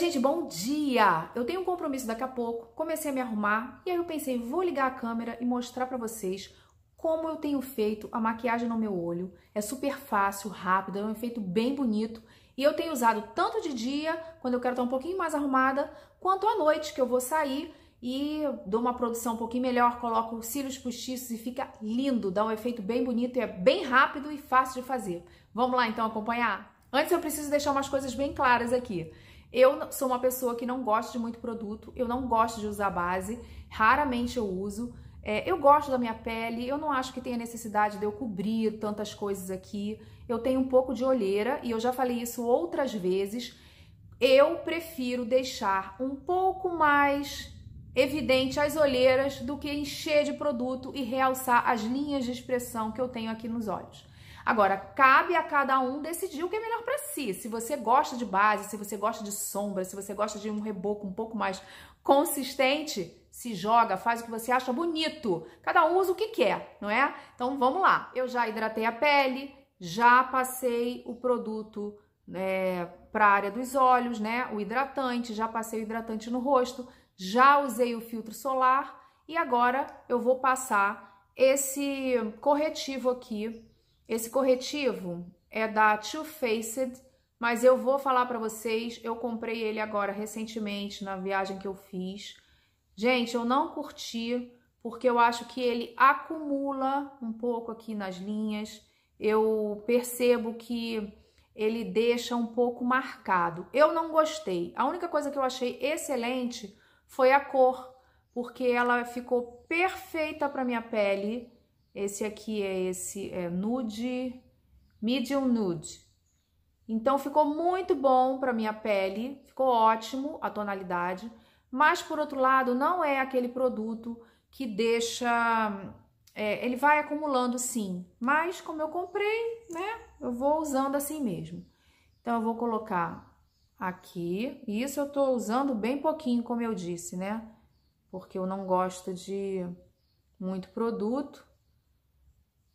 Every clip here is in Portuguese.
Oi, gente, bom dia! Eu tenho um compromisso daqui a pouco, comecei a me arrumar e aí eu pensei, vou ligar a câmera e mostrar para vocês como eu tenho feito a maquiagem no meu olho. É super fácil, rápido, é um efeito bem bonito e eu tenho usado tanto de dia, quando eu quero estar um pouquinho mais arrumada, quanto à noite, que eu vou sair e dou uma produção um pouquinho melhor, coloco cílios postiços e fica lindo, dá um efeito bem bonito e é bem rápido e fácil de fazer. Vamos lá então acompanhar? Antes eu preciso deixar umas coisas bem claras aqui. Eu sou uma pessoa que não gosta de muito produto, eu não gosto de usar base, raramente eu uso. É, eu gosto da minha pele, eu não acho que tenha necessidade de eu cobrir tantas coisas aqui. Eu tenho um pouco de olheira e eu já falei isso outras vezes. Eu prefiro deixar um pouco mais evidente as olheiras do que encher de produto e realçar as linhas de expressão que eu tenho aqui nos olhos. Agora, cabe a cada um decidir o que é melhor para si. Se você gosta de base, se você gosta de sombra, se você gosta de um reboco um pouco mais consistente, se joga, faz o que você acha bonito. Cada um usa o que quer, não é? Então vamos lá. Eu já hidratei a pele, já passei o produto né, para a área dos olhos, né? O hidratante, já passei o hidratante no rosto, já usei o filtro solar e agora eu vou passar esse corretivo aqui esse corretivo é da Too Faced, mas eu vou falar para vocês, eu comprei ele agora recentemente na viagem que eu fiz. Gente, eu não curti porque eu acho que ele acumula um pouco aqui nas linhas. Eu percebo que ele deixa um pouco marcado. Eu não gostei. A única coisa que eu achei excelente foi a cor, porque ela ficou perfeita para minha pele esse aqui é esse é nude, medium nude. Então ficou muito bom para minha pele, ficou ótimo a tonalidade, mas por outro lado não é aquele produto que deixa, é, ele vai acumulando sim, mas como eu comprei, né, eu vou usando assim mesmo. Então eu vou colocar aqui, e isso eu tô usando bem pouquinho, como eu disse, né, porque eu não gosto de muito produto.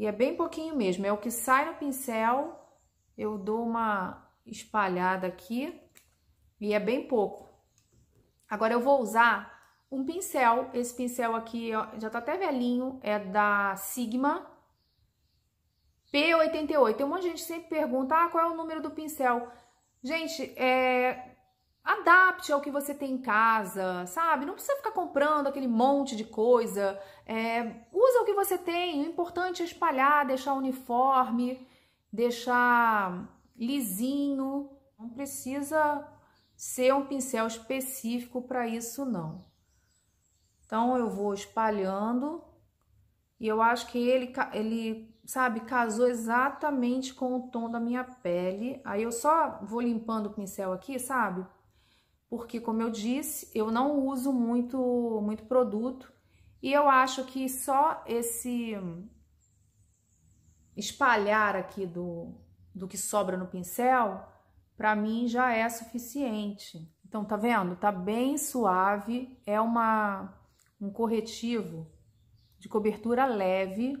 E é bem pouquinho mesmo, é o que sai no pincel, eu dou uma espalhada aqui e é bem pouco. Agora eu vou usar um pincel, esse pincel aqui ó, já tá até velhinho, é da Sigma P88. Tem um monte de gente que sempre pergunta, ah, qual é o número do pincel? Gente, é, Adapte ao que você tem em casa, sabe? Não precisa ficar comprando aquele monte de coisa. É, usa o que você tem. O importante é espalhar, deixar uniforme, deixar lisinho. Não precisa ser um pincel específico para isso, não. Então, eu vou espalhando. E eu acho que ele, ele, sabe, casou exatamente com o tom da minha pele. Aí eu só vou limpando o pincel aqui, sabe? porque como eu disse, eu não uso muito muito produto e eu acho que só esse espalhar aqui do, do que sobra no pincel, para mim já é suficiente. Então, tá vendo? Tá bem suave, é uma um corretivo de cobertura leve.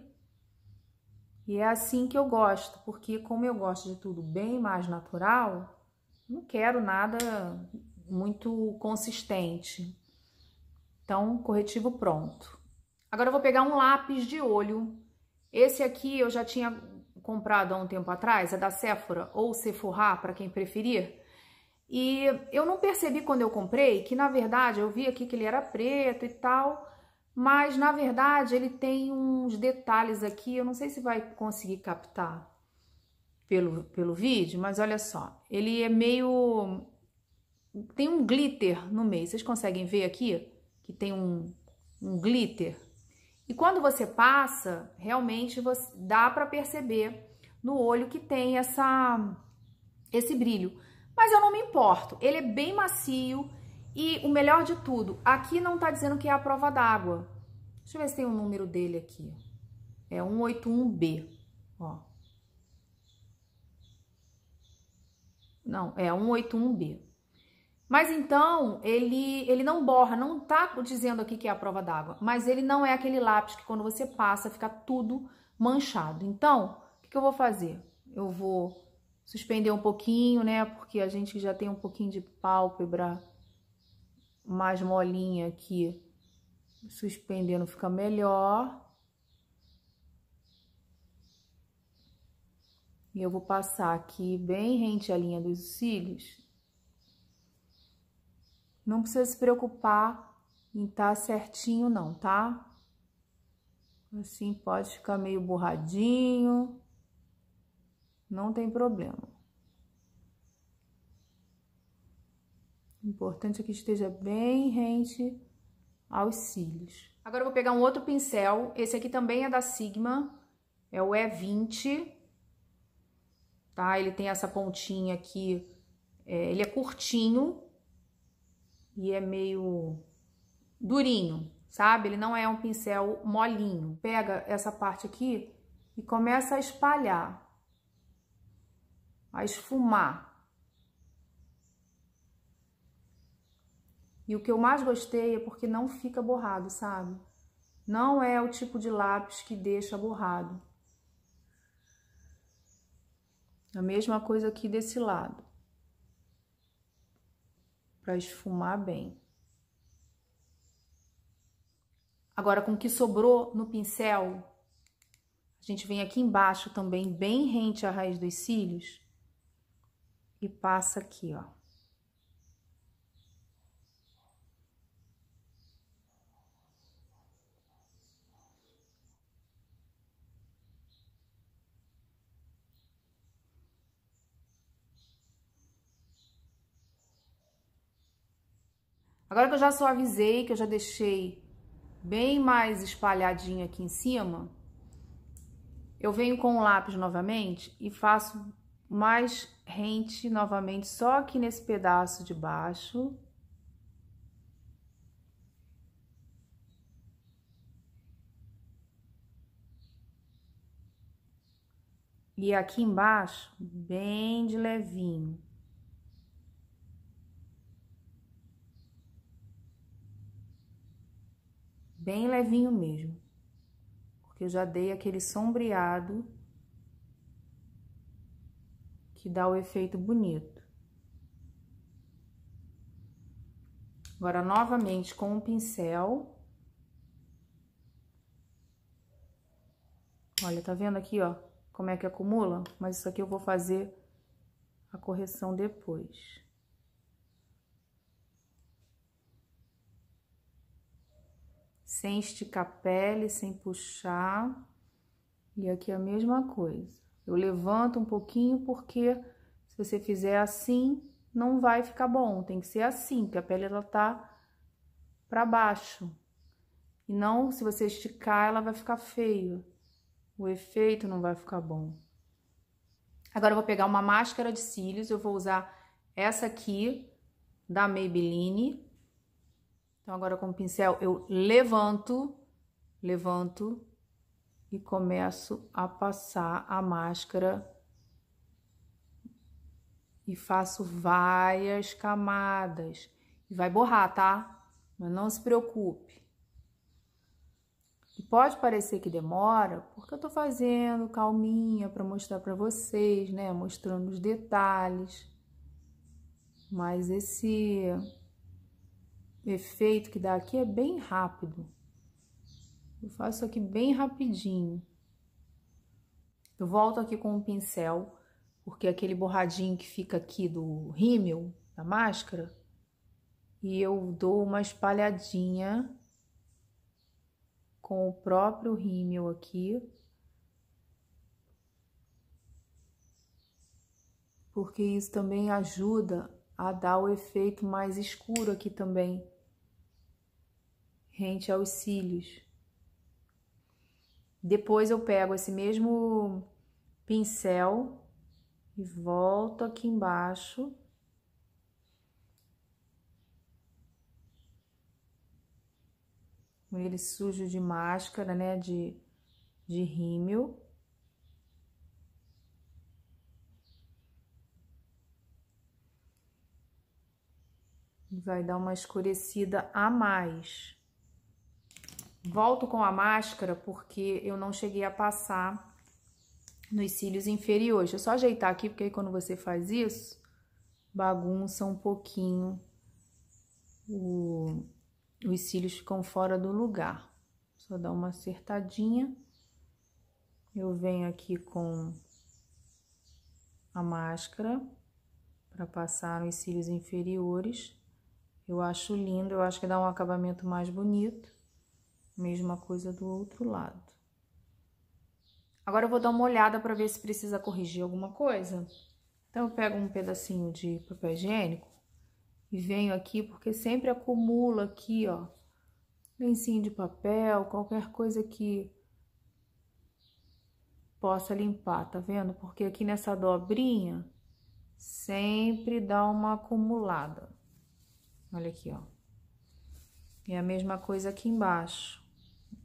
E é assim que eu gosto, porque como eu gosto de tudo bem mais natural, não quero nada muito consistente. Então, corretivo pronto. Agora eu vou pegar um lápis de olho. Esse aqui eu já tinha comprado há um tempo atrás, é da Sephora ou Sephora, para quem preferir. E eu não percebi quando eu comprei que, na verdade, eu vi aqui que ele era preto e tal, mas, na verdade, ele tem uns detalhes aqui, eu não sei se vai conseguir captar pelo, pelo vídeo, mas olha só, ele é meio tem um glitter no meio. Vocês conseguem ver aqui que tem um, um glitter? E quando você passa, realmente você, dá para perceber no olho que tem essa, esse brilho. Mas eu não me importo, ele é bem macio e o melhor de tudo, aqui não está dizendo que é a prova d'água. Deixa eu ver se tem o um número dele aqui. É 181B, ó. Não, é 181B. Mas então, ele, ele não borra, não tá dizendo aqui que é a prova d'água, mas ele não é aquele lápis que quando você passa fica tudo manchado. Então, o que, que eu vou fazer? Eu vou suspender um pouquinho, né? Porque a gente já tem um pouquinho de pálpebra mais molinha aqui. Suspendendo fica melhor. E eu vou passar aqui bem rente à linha dos cílios não precisa se preocupar em estar tá certinho não, tá? Assim pode ficar meio borradinho. Não tem problema. O importante é que esteja bem rente aos cílios. Agora eu vou pegar um outro pincel. Esse aqui também é da Sigma. É o E20. Tá? Ele tem essa pontinha aqui. É, ele é curtinho e é meio durinho, sabe? Ele não é um pincel molinho. Pega essa parte aqui e começa a espalhar, a esfumar. E o que eu mais gostei é porque não fica borrado, sabe? Não é o tipo de lápis que deixa borrado. A mesma coisa aqui desse lado para esfumar bem. Agora, com o que sobrou no pincel, a gente vem aqui embaixo também, bem rente à raiz dos cílios, e passa aqui, ó. Agora que eu já suavizei, que eu já deixei bem mais espalhadinho aqui em cima, eu venho com o lápis novamente e faço mais rente novamente, só aqui nesse pedaço de baixo. E aqui embaixo, bem de levinho. bem levinho mesmo, porque eu já dei aquele sombreado que dá o efeito bonito. Agora, novamente, com o um pincel... Olha, tá vendo aqui, ó, como é que acumula? Mas isso aqui eu vou fazer a correção depois. sem esticar a pele, sem puxar. E aqui é a mesma coisa. Eu levanto um pouquinho porque se você fizer assim, não vai ficar bom. Tem que ser assim, porque a pele ela tá para baixo. E não, se você esticar, ela vai ficar feio. O efeito não vai ficar bom. Agora eu vou pegar uma máscara de cílios, eu vou usar essa aqui da Maybelline então, agora com o pincel, eu levanto, levanto e começo a passar a máscara e faço várias camadas. E vai borrar, tá? Mas não se preocupe. E pode parecer que demora, porque eu tô fazendo calminha para mostrar para vocês, né? Mostrando os detalhes. Mas esse efeito que dá aqui é bem rápido. Eu faço aqui bem rapidinho. Eu volto aqui com o um pincel, porque aquele borradinho que fica aqui do rímel, da máscara, e eu dou uma espalhadinha com o próprio rímel aqui. Porque isso também ajuda a dar o efeito mais escuro aqui também rente aos cílios. Depois eu pego esse mesmo pincel e volto aqui embaixo. Com ele sujo de máscara, né, de, de rímel. Vai dar uma escurecida a mais. Volto com a máscara porque eu não cheguei a passar nos cílios inferiores. É só ajeitar aqui, porque aí quando você faz isso, bagunça um pouquinho. O, os cílios ficam fora do lugar. Só dar uma acertadinha. Eu venho aqui com a máscara para passar nos cílios inferiores. Eu acho lindo, eu acho que dá um acabamento mais bonito. Mesma coisa do outro lado. Agora eu vou dar uma olhada para ver se precisa corrigir alguma coisa. Então, eu pego um pedacinho de papel higiênico e venho aqui, porque sempre acumula aqui, ó, lencinho de papel, qualquer coisa que possa limpar, tá vendo? Porque aqui nessa dobrinha sempre dá uma acumulada. Olha aqui, ó. É a mesma coisa aqui embaixo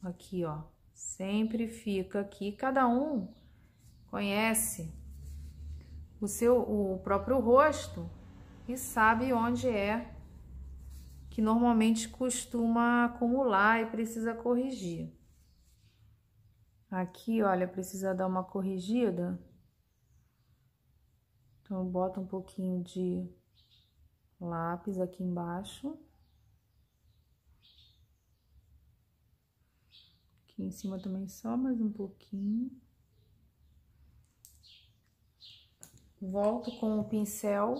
aqui, ó. Sempre fica aqui, cada um conhece o seu o próprio rosto e sabe onde é que normalmente costuma acumular e precisa corrigir. Aqui, olha, precisa dar uma corrigida. Então, bota um pouquinho de lápis aqui embaixo. Aqui em cima também só mais um pouquinho. Volto com o pincel.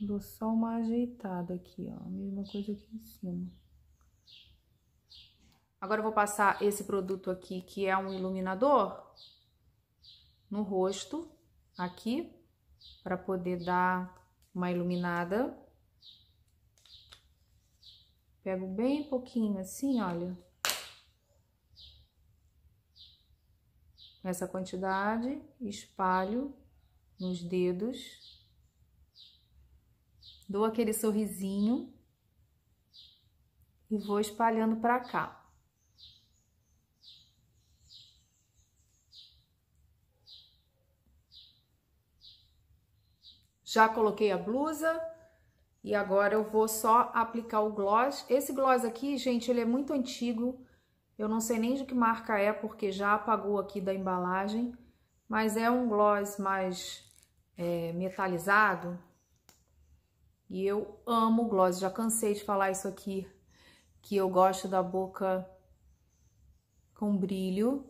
Dou só uma ajeitada aqui, ó. Mesma coisa aqui em cima. Agora eu vou passar esse produto aqui, que é um iluminador, no rosto, aqui, para poder dar uma iluminada. Pego bem pouquinho assim, olha. Nessa quantidade, espalho nos dedos. Dou aquele sorrisinho e vou espalhando para cá. Já coloquei a blusa, e agora eu vou só aplicar o gloss. Esse gloss aqui, gente, ele é muito antigo. Eu não sei nem de que marca é, porque já apagou aqui da embalagem. Mas é um gloss mais é, metalizado. E eu amo gloss. Já cansei de falar isso aqui, que eu gosto da boca com brilho.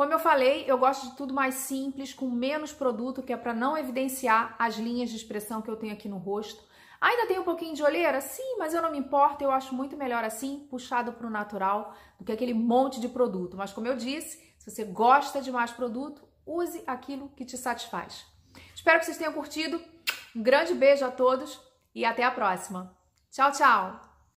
Como eu falei, eu gosto de tudo mais simples, com menos produto, que é para não evidenciar as linhas de expressão que eu tenho aqui no rosto. Ainda tem um pouquinho de olheira? Sim, mas eu não me importo, eu acho muito melhor assim, puxado para o natural, do que aquele monte de produto. Mas como eu disse, se você gosta de mais produto, use aquilo que te satisfaz. Espero que vocês tenham curtido. Um grande beijo a todos e até a próxima. Tchau, tchau!